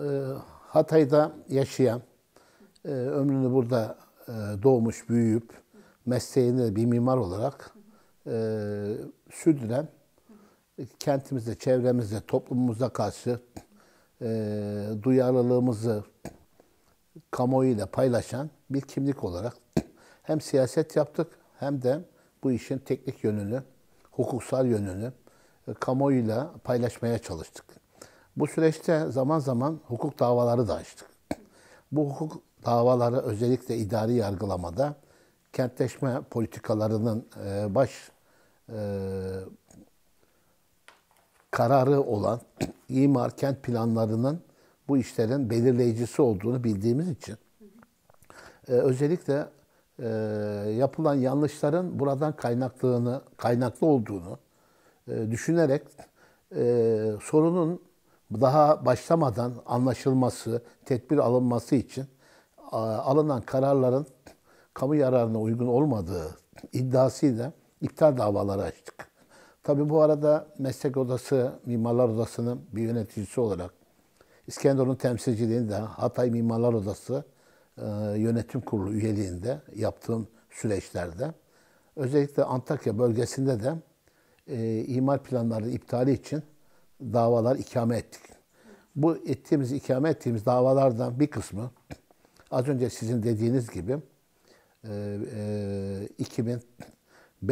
E, Hatay'da yaşayan, e, ömrünü burada e, doğmuş, büyüyüp mesleğini bir mimar olarak sürdüren, kentimizde, çevremizde, toplumumuza karşı duyarlılığımızı kamuoyuyla paylaşan bir kimlik olarak hem siyaset yaptık hem de bu işin teknik yönünü, hukuksal yönünü kamuoyuyla paylaşmaya çalıştık. Bu süreçte zaman zaman hukuk davaları da açtık. Bu hukuk davaları özellikle idari yargılamada kentleşme politikalarının e, baş e, kararı olan imar kent planlarının bu işlerin belirleyicisi olduğunu bildiğimiz için e, özellikle yapılan yanlışların buradan kaynaklığını kaynaklı olduğunu düşünerek sorunun daha başlamadan anlaşılması, tedbir alınması için alınan kararların kamu yararına uygun olmadığı iddiasıyla iptal davaları açtık. Tabi bu arada meslek odası, mimarlar odasının bir yöneticisi olarak İskenderun temsilciliğinde Hatay Mimarlar Odası e, yönetim kurulu üyeliğinde yaptığım süreçlerde özellikle Antakya bölgesinde de e, imar planları iptali için davalar ikame ettik. Bu ettiğimiz, ikame ettiğimiz davalardan bir kısmı az önce sizin dediğiniz gibi 2005 e,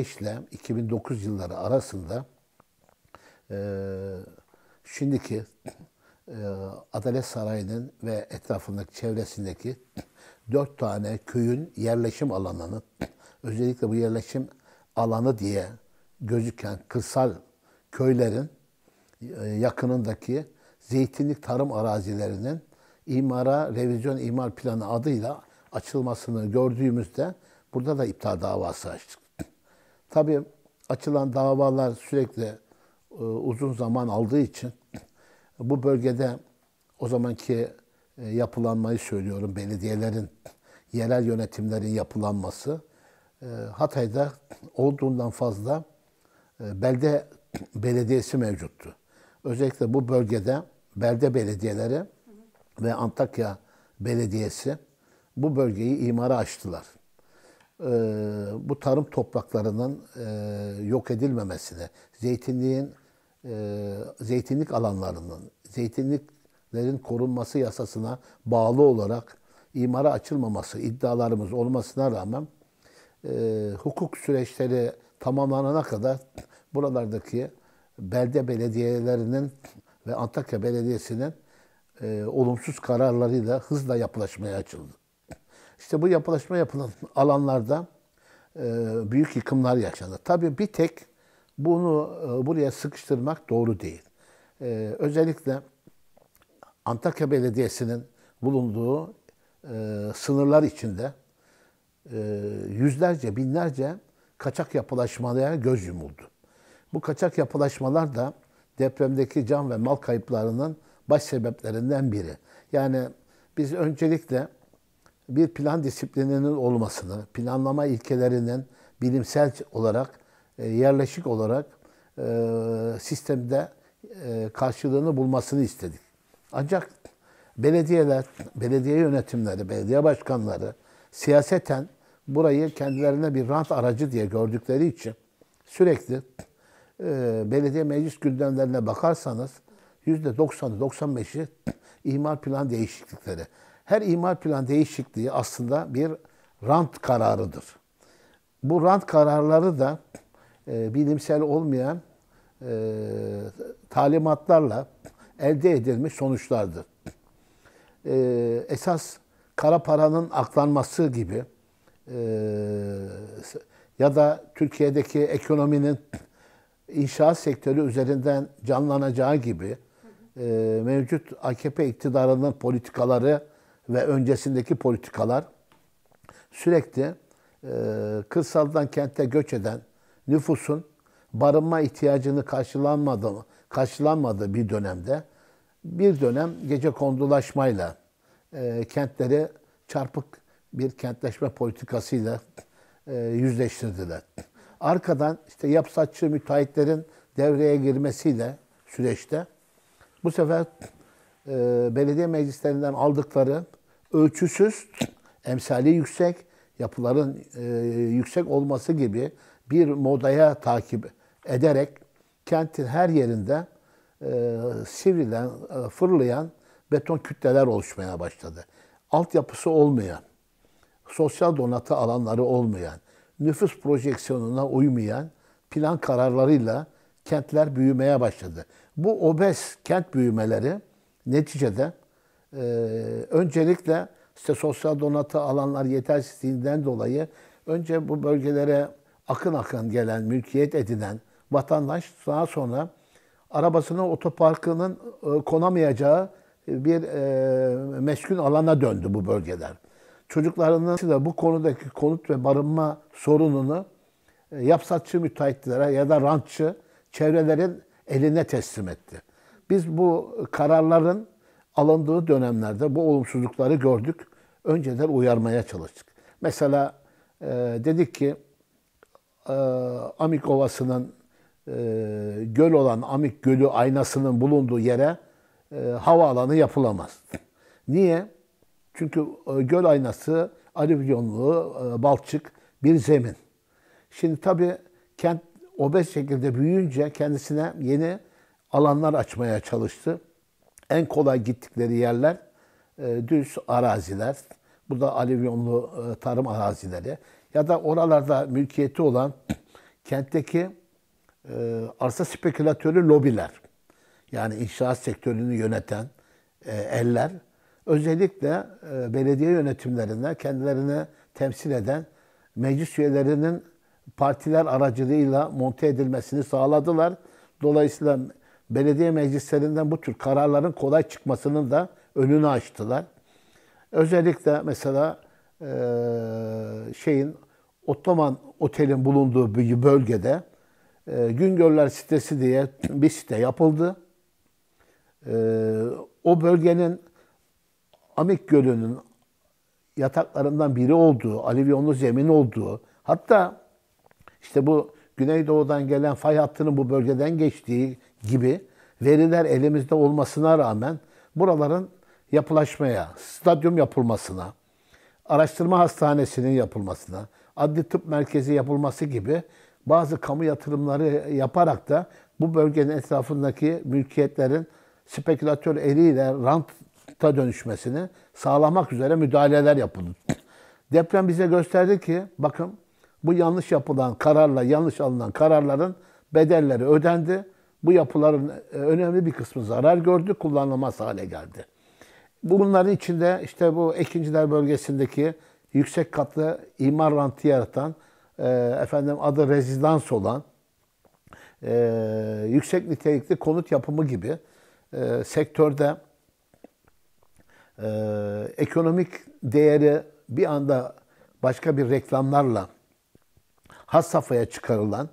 e, ile 2009 yılları arasında e, şimdiki Adalet Sarayı'nın ve etrafındaki çevresindeki dört tane köyün yerleşim alanını, özellikle bu yerleşim alanı diye gözüken kırsal köylerin e, yakınındaki zeytinlik tarım arazilerinin imara revizyon imar planı adıyla açılmasını gördüğümüzde burada da iptal davası açtık. Tabii açılan davalar sürekli e, uzun zaman aldığı için bu bölgede o zamanki e, yapılanmayı söylüyorum belediyelerin yerel yönetimlerin yapılanması Hatay'da olduğundan fazla belde belediyesi mevcuttu. Özellikle bu bölgede belde belediyeleri ve Antakya Belediyesi bu bölgeyi imara açtılar. Ee, bu tarım topraklarının e, yok edilmemesine, zeytinliğin e, zeytinlik alanlarının, zeytinliklerin korunması yasasına bağlı olarak imara açılmaması iddialarımız olmasına rağmen e, hukuk süreçleri tamamlanana kadar buralardaki belde belediyelerinin ve Antakya Belediyesi'nin e, olumsuz kararlarıyla hızla yapılaşmaya açıldı. İşte bu yapılaşma yapılan alanlarda e, büyük yıkımlar yaşandı. Tabii bir tek bunu e, buraya sıkıştırmak doğru değil. E, özellikle Antakya Belediyesi'nin bulunduğu e, sınırlar içinde e, yüzlerce, binlerce kaçak yapılaşmaya göz yumuldu. Bu kaçak yapılaşmalar da depremdeki can ve mal kayıplarının baş sebeplerinden biri. Yani biz öncelikle bir plan disiplininin olmasını, planlama ilkelerinin bilimsel olarak, e, yerleşik olarak e, sistemde e, karşılığını bulmasını istedik. Ancak belediyeler, belediye yönetimleri, belediye başkanları siyaseten burayı kendilerine bir rant aracı diye gördükleri için sürekli ee, belediye meclis gündemlerine bakarsanız %90'ı 95'i imar plan değişiklikleri. Her imar plan değişikliği aslında bir rant kararıdır. Bu rant kararları da e, bilimsel olmayan e, talimatlarla elde edilmiş sonuçlardır. E, esas kara paranın aklanması gibi e, ya da Türkiye'deki ekonominin inşaat sektörü üzerinden canlanacağı gibi e, mevcut AKP iktidarının politikaları ve öncesindeki politikalar sürekli e, kırsaldan kente göç eden nüfusun barınma ihtiyacını karşılanmadı karşılanmadığı bir dönemde bir dönem gece kondulaşmayla e, kentleri çarpık bir kentleşme politikasıyla e, yüzleştirdiler. Arkadan işte yapsatçı müteahhitlerin devreye girmesiyle süreçte bu sefer e, belediye meclislerinden aldıkları ölçüsüz, emsali yüksek, yapıların e, yüksek olması gibi bir modaya takip ederek kentin her yerinde e, sivrilen, e, fırlayan beton kütleler oluşmaya başladı. Altyapısı olmayan, sosyal donatı alanları olmayan, nüfus projeksiyonuna uymayan plan kararlarıyla kentler büyümeye başladı. Bu obez kent büyümeleri neticede e, öncelikle işte sosyal donatı alanlar yetersizliğinden dolayı önce bu bölgelere akın akın gelen, mülkiyet edinen vatandaş daha sonra arabasını otoparkının e, konamayacağı bir e, meskun alana döndü bu bölgeler çocuklarının da bu konudaki konut ve barınma sorununu e, yapsatçı müteahhitlere ya da rantçı çevrelerin eline teslim etti. Biz bu kararların alındığı dönemlerde bu olumsuzlukları gördük. Önceden uyarmaya çalıştık. Mesela e, dedik ki e, Amik Ovası'nın e, göl olan Amik Gölü aynasının bulunduğu yere e, havaalanı yapılamaz. Niye? Çünkü e, göl aynası, Arif e, Balçık bir zemin. Şimdi tabii kent obez şekilde büyüyünce kendisine yeni alanlar açmaya çalıştı. En kolay gittikleri yerler e, düz araziler. Bu da alivyonlu tarım arazileri ya da oralarda mülkiyeti olan kentteki arsa spekülatörü lobiler. Yani inşaat sektörünü yöneten eller Özellikle e, belediye yönetimlerine kendilerini temsil eden meclis üyelerinin partiler aracılığıyla monte edilmesini sağladılar. Dolayısıyla belediye meclislerinden bu tür kararların kolay çıkmasının da önünü açtılar. Özellikle mesela e, şeyin Ottoman Otel'in bulunduğu bir bölgede e, Güngörler sitesi diye bir site yapıldı. E, o bölgenin Amik Gölü'nün yataklarından biri olduğu, alivyonlu zemin olduğu, hatta işte bu Güneydoğu'dan gelen fay hattının bu bölgeden geçtiği gibi veriler elimizde olmasına rağmen buraların yapılaşmaya, stadyum yapılmasına, araştırma hastanesinin yapılmasına, adli tıp merkezi yapılması gibi bazı kamu yatırımları yaparak da bu bölgenin etrafındaki mülkiyetlerin spekülatör eliyle rant ta dönüşmesini sağlamak üzere müdahaleler yapıldı. Deprem bize gösterdi ki bakın bu yanlış yapılan kararla yanlış alınan kararların bedelleri ödendi. Bu yapıların e, önemli bir kısmı zarar gördü, kullanılmaz hale geldi. Bunların içinde işte bu Ekinciler bölgesindeki yüksek katlı imar rantı yaratan, e, efendim adı rezidans olan, e, yüksek nitelikli konut yapımı gibi e, sektörde e, ekonomik değeri bir anda başka bir reklamlarla has safhaya çıkarılan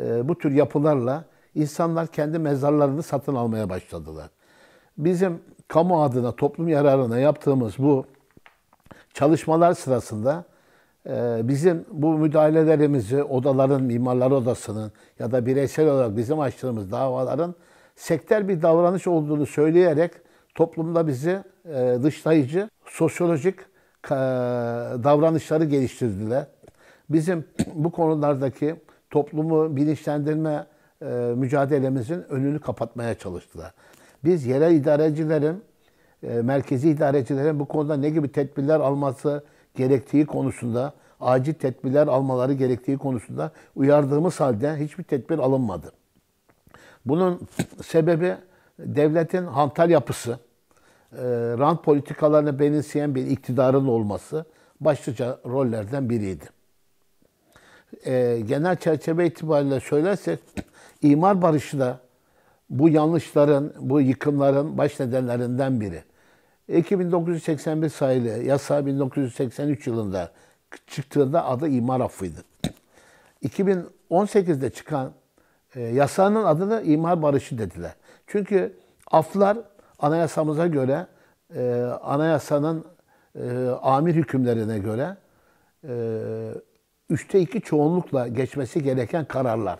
e, bu tür yapılarla insanlar kendi mezarlarını satın almaya başladılar. Bizim kamu adına, toplum yararına yaptığımız bu çalışmalar sırasında e, bizim bu müdahalelerimizi odaların, mimarlar odasının ya da bireysel olarak bizim açtığımız davaların sektör bir davranış olduğunu söyleyerek toplumda bizi e, dışlayıcı, sosyolojik e, davranışları geliştirdiler. Bizim bu konulardaki toplumu bilinçlendirme e, mücadelemizin önünü kapatmaya çalıştılar. Biz yerel idarecilerin, merkezi idarecilerin bu konuda ne gibi tedbirler alması gerektiği konusunda, acil tedbirler almaları gerektiği konusunda uyardığımız halde hiçbir tedbir alınmadı. Bunun sebebi devletin hantal yapısı, ee, rant politikalarını benimseyen bir iktidarın olması başlıca rollerden biriydi. Ee, genel çerçeve itibariyle söylersek imar barışı da bu yanlışların, bu yıkımların baş nedenlerinden biri. 2981 sayılı yasa 1983 yılında çıktığında adı imar affıydı. 2018'de çıkan e, yasanın adını imar barışı dediler. Çünkü aflar Anayasamıza göre, e, anayasanın e, amir hükümlerine göre e, üçte iki çoğunlukla geçmesi gereken kararlar.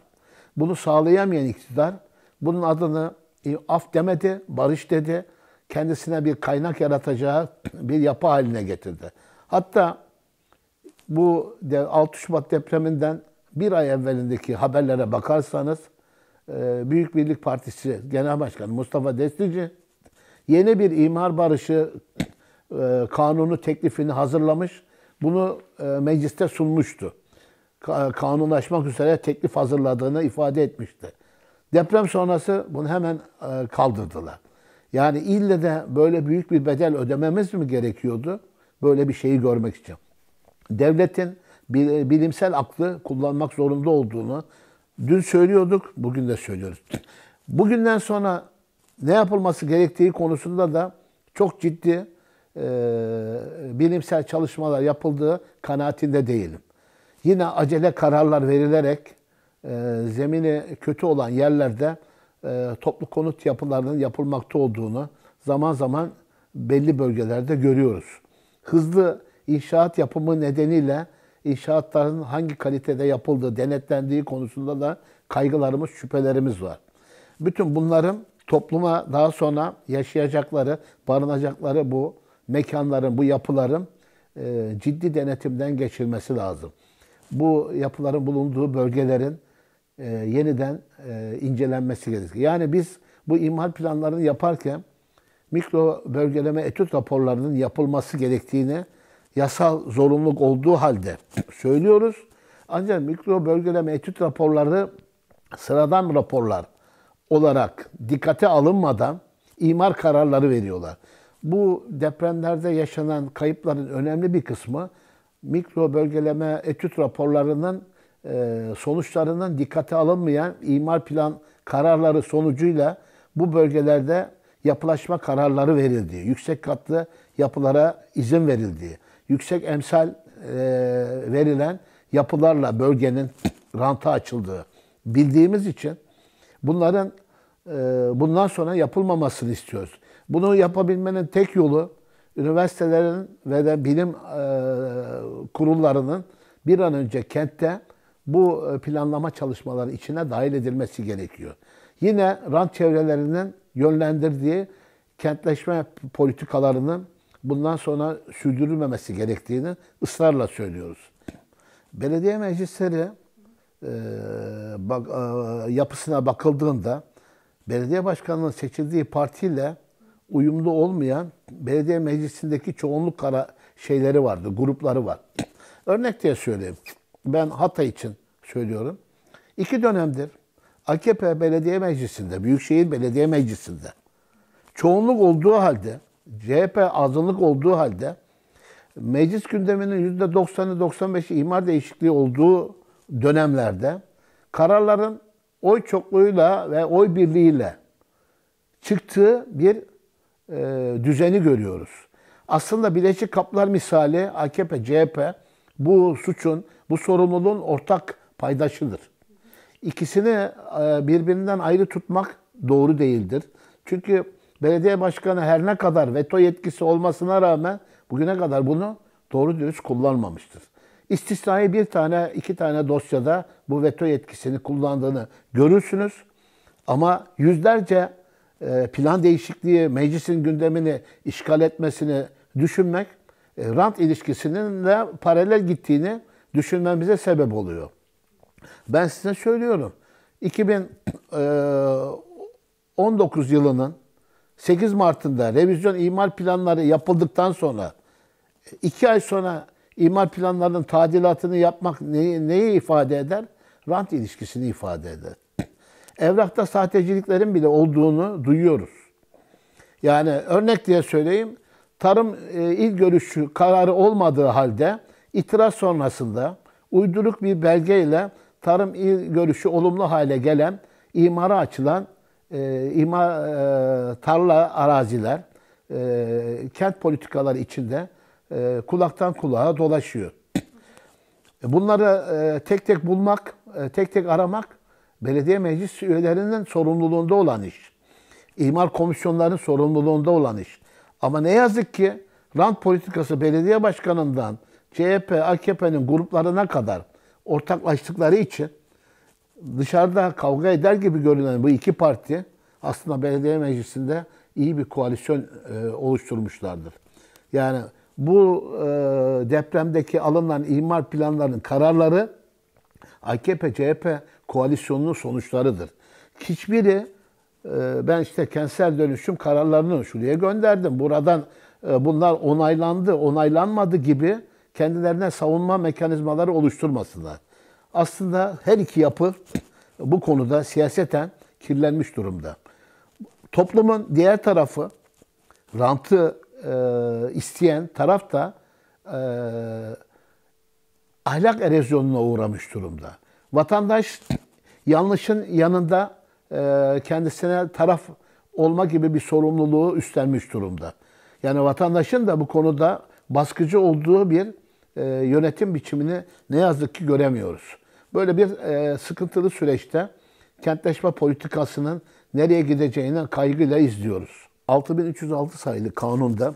Bunu sağlayamayan iktidar bunun adını e, af demedi, barış dedi. Kendisine bir kaynak yaratacağı bir yapı haline getirdi. Hatta bu 6 Şubat depreminden bir ay evvelindeki haberlere bakarsanız e, Büyük Birlik Partisi Genel Başkanı Mustafa Destici yeni bir imar barışı e, kanunu teklifini hazırlamış. Bunu e, mecliste sunmuştu. Ka e, kanunlaşmak üzere teklif hazırladığını ifade etmişti. Deprem sonrası bunu hemen e, kaldırdılar. Yani ille de böyle büyük bir bedel ödememiz mi gerekiyordu? Böyle bir şeyi görmek için. Devletin bilimsel aklı kullanmak zorunda olduğunu dün söylüyorduk, bugün de söylüyoruz. Bugünden sonra ne yapılması gerektiği konusunda da çok ciddi e, bilimsel çalışmalar yapıldığı kanaatinde değilim. Yine acele kararlar verilerek e, zemini kötü olan yerlerde e, toplu konut yapılarının yapılmakta olduğunu zaman zaman belli bölgelerde görüyoruz. Hızlı inşaat yapımı nedeniyle inşaatların hangi kalitede yapıldığı, denetlendiği konusunda da kaygılarımız, şüphelerimiz var. Bütün bunların topluma daha sonra yaşayacakları, barınacakları bu mekanların, bu yapıların e, ciddi denetimden geçirmesi lazım. Bu yapıların bulunduğu bölgelerin e, yeniden e, incelenmesi gerekir. Yani biz bu imar planlarını yaparken mikro bölgeleme etüt raporlarının yapılması gerektiğini yasal zorunluluk olduğu halde söylüyoruz. Ancak mikro bölgeleme etüt raporları sıradan raporlar olarak dikkate alınmadan imar kararları veriyorlar. Bu depremlerde yaşanan kayıpların önemli bir kısmı mikro bölgeleme etüt raporlarının e, sonuçlarından dikkate alınmayan imar plan kararları sonucuyla bu bölgelerde yapılaşma kararları verildi. Yüksek katlı yapılara izin verildi. Yüksek emsal e, verilen yapılarla bölgenin ranta açıldığı bildiğimiz için Bunların e, bundan sonra yapılmamasını istiyoruz. Bunu yapabilmenin tek yolu üniversitelerin ve de bilim e, kurullarının bir an önce kentte bu e, planlama çalışmaları içine dahil edilmesi gerekiyor. Yine rant çevrelerinin yönlendirdiği kentleşme politikalarının bundan sonra sürdürülmemesi gerektiğini ısrarla söylüyoruz. Belediye meclisleri ee, bak, e, yapısına bakıldığında belediye başkanının seçildiği partiyle uyumlu olmayan belediye meclisindeki çoğunluk kara şeyleri vardı, grupları var. Örnek diye söyleyeyim. Ben Hatay için söylüyorum. İki dönemdir AKP Belediye Meclisi'nde, Büyükşehir Belediye Meclisi'nde çoğunluk olduğu halde, CHP azınlık olduğu halde meclis gündeminin %90'ı 95'i imar değişikliği olduğu dönemlerde kararların oy çokluğuyla ve oy birliğiyle çıktığı bir e, düzeni görüyoruz. Aslında Birleşik Kaplar misali AKP, CHP bu suçun, bu sorumluluğun ortak paydaşıdır. İkisini e, birbirinden ayrı tutmak doğru değildir. Çünkü belediye başkanı her ne kadar veto yetkisi olmasına rağmen bugüne kadar bunu doğru dürüst kullanmamıştır. İstisnai bir tane, iki tane dosyada bu veto yetkisini kullandığını görürsünüz. Ama yüzlerce e, plan değişikliği, meclisin gündemini işgal etmesini düşünmek, e, rant ilişkisinin de paralel gittiğini düşünmemize sebep oluyor. Ben size söylüyorum. 2019 e, yılının 8 Mart'ında revizyon imal planları yapıldıktan sonra 2 ay sonra İmar planlarının tadilatını yapmak neyi, neyi ifade eder? Rant ilişkisini ifade eder. Evrakta sahteciliklerin bile olduğunu duyuyoruz. Yani örnek diye söyleyeyim, tarım e, il görüşü kararı olmadığı halde itiraz sonrasında uyduruk bir belgeyle tarım il görüşü olumlu hale gelen, imara açılan e, imar, e, tarla araziler, e, kent politikaları içinde e, kulaktan kulağa dolaşıyor. E, bunları e, tek tek bulmak, e, tek tek aramak belediye meclis üyelerinin sorumluluğunda olan iş. İmar komisyonlarının sorumluluğunda olan iş. Ama ne yazık ki rant politikası belediye başkanından CHP, AKP'nin gruplarına kadar ortaklaştıkları için dışarıda kavga eder gibi görünen bu iki parti aslında belediye meclisinde iyi bir koalisyon e, oluşturmuşlardır. Yani bu e, depremdeki alınan imar planlarının kararları AKP-CHP koalisyonunun sonuçlarıdır. Hiçbiri e, ben işte kentsel dönüşüm kararlarını şuraya gönderdim. Buradan e, bunlar onaylandı, onaylanmadı gibi kendilerine savunma mekanizmaları oluşturmasınlar. Aslında her iki yapı bu konuda siyaseten kirlenmiş durumda. Toplumun diğer tarafı rantı e, isteyen taraf da e, ahlak erozyonuna uğramış durumda. Vatandaş yanlışın yanında e, kendisine taraf olma gibi bir sorumluluğu üstlenmiş durumda. Yani vatandaşın da bu konuda baskıcı olduğu bir e, yönetim biçimini ne yazık ki göremiyoruz. Böyle bir e, sıkıntılı süreçte kentleşme politikasının nereye gideceğini kaygıyla izliyoruz. 6306 sayılı kanunda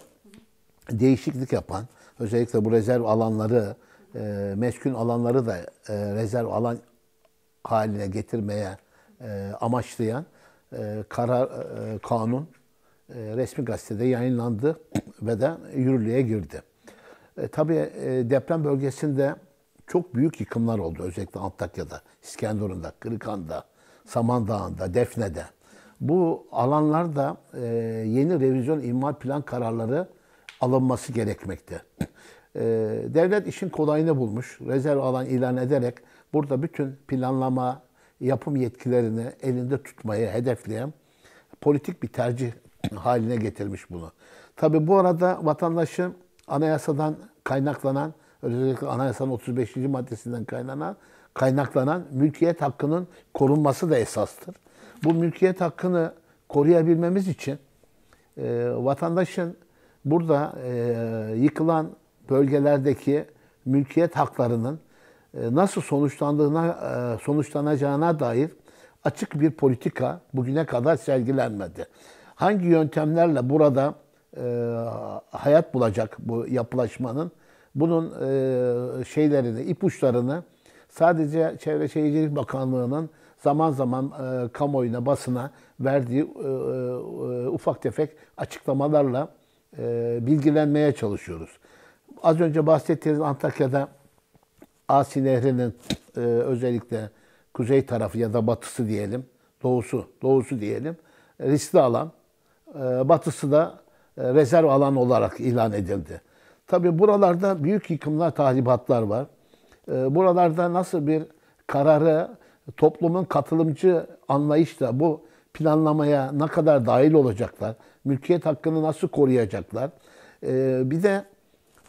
değişiklik yapan, özellikle bu rezerv alanları, e, meskun alanları da e, rezerv alan haline getirmeye e, amaçlayan e, karar kanun e, resmi gazetede yayınlandı ve de yürürlüğe girdi. tabii deprem bölgesinde çok büyük yıkımlar oldu özellikle Antakya'da, İskenderun'da, Kırıkan'da, Samandağ'da, Defne'de. Bu alanlarda e, yeni revizyon imar plan kararları alınması gerekmekte. E, devlet işin kolayını bulmuş. Rezerv alan ilan ederek burada bütün planlama, yapım yetkilerini elinde tutmayı hedefleyen politik bir tercih haline getirmiş bunu. Tabi bu arada vatandaşın anayasadan kaynaklanan, özellikle anayasanın 35. maddesinden kaynaklanan, kaynaklanan mülkiyet hakkının korunması da esastır. Bu mülkiyet hakkını koruyabilmemiz için e, vatandaşın burada e, yıkılan bölgelerdeki mülkiyet haklarının e, nasıl sonuçlandığına e, sonuçlanacağına dair açık bir politika bugüne kadar sergilenmedi. Hangi yöntemlerle burada e, hayat bulacak bu yapılaşmanın bunun e, şeylerini, ipuçlarını sadece Çevre Şehircilik Bakanlığı'nın zaman zaman e, kamuoyuna, basına verdiği e, e, ufak tefek açıklamalarla e, bilgilenmeye çalışıyoruz. Az önce bahsettiğiniz Antakya'da Asi Nehri'nin e, özellikle kuzey tarafı ya da batısı diyelim, doğusu, doğusu diyelim, riskli alan, e, batısı da e, rezerv alan olarak ilan edildi. Tabii buralarda büyük yıkımlar, tahribatlar var. E, buralarda nasıl bir kararı toplumun katılımcı anlayışla bu planlamaya ne kadar dahil olacaklar, mülkiyet hakkını nasıl koruyacaklar. Ee, bir de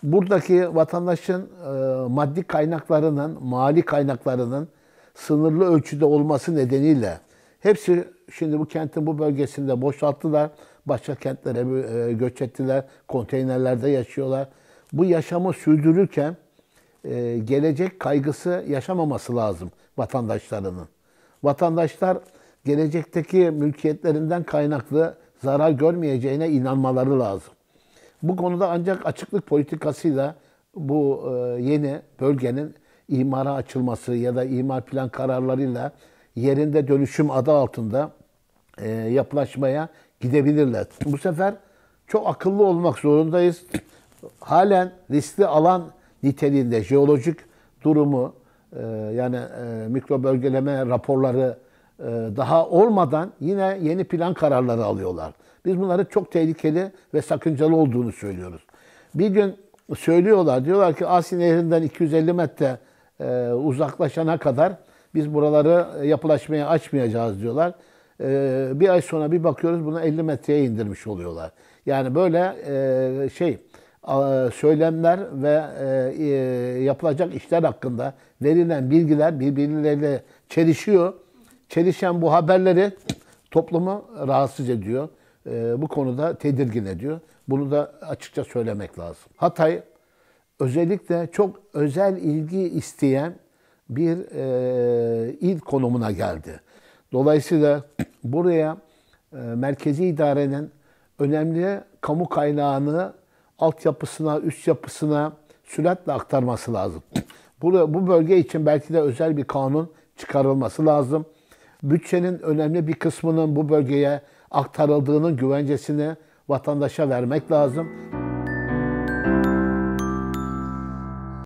buradaki vatandaşın e, maddi kaynaklarının, mali kaynaklarının sınırlı ölçüde olması nedeniyle hepsi şimdi bu kentin bu bölgesinde boşalttılar. Başka kentlere e, göç ettiler. Konteynerlerde yaşıyorlar. Bu yaşamı sürdürürken e, gelecek kaygısı yaşamaması lazım vatandaşlarının. Vatandaşlar gelecekteki mülkiyetlerinden kaynaklı zarar görmeyeceğine inanmaları lazım. Bu konuda ancak açıklık politikasıyla bu e, yeni bölgenin imara açılması ya da imar plan kararlarıyla yerinde dönüşüm adı altında e, yapılaşmaya gidebilirler. Bu sefer çok akıllı olmak zorundayız. Halen riskli alan niteliğinde jeolojik durumu e, yani e, mikro bölgeleme raporları e, daha olmadan yine yeni plan kararları alıyorlar. Biz bunları çok tehlikeli ve sakıncalı olduğunu söylüyoruz. Bir gün söylüyorlar diyorlar ki Asin Nehri'nden 250 metre e, uzaklaşana kadar biz buraları e, yapılaşmaya açmayacağız diyorlar. E, bir ay sonra bir bakıyoruz bunu 50 metreye indirmiş oluyorlar. Yani böyle e, şey söylemler ve e, e, yapılacak işler hakkında verilen bilgiler birbirleriyle çelişiyor. Çelişen bu haberleri toplumu rahatsız ediyor. E, bu konuda tedirgin ediyor. Bunu da açıkça söylemek lazım. Hatay özellikle çok özel ilgi isteyen bir il konumuna geldi. Dolayısıyla buraya merkezi idarenin önemli kamu kaynağını altyapısına, üst yapısına süratle aktarması lazım. Bu, bu bölge için belki de özel bir kanun çıkarılması lazım. Bütçenin önemli bir kısmının bu bölgeye aktarıldığının güvencesini vatandaşa vermek lazım.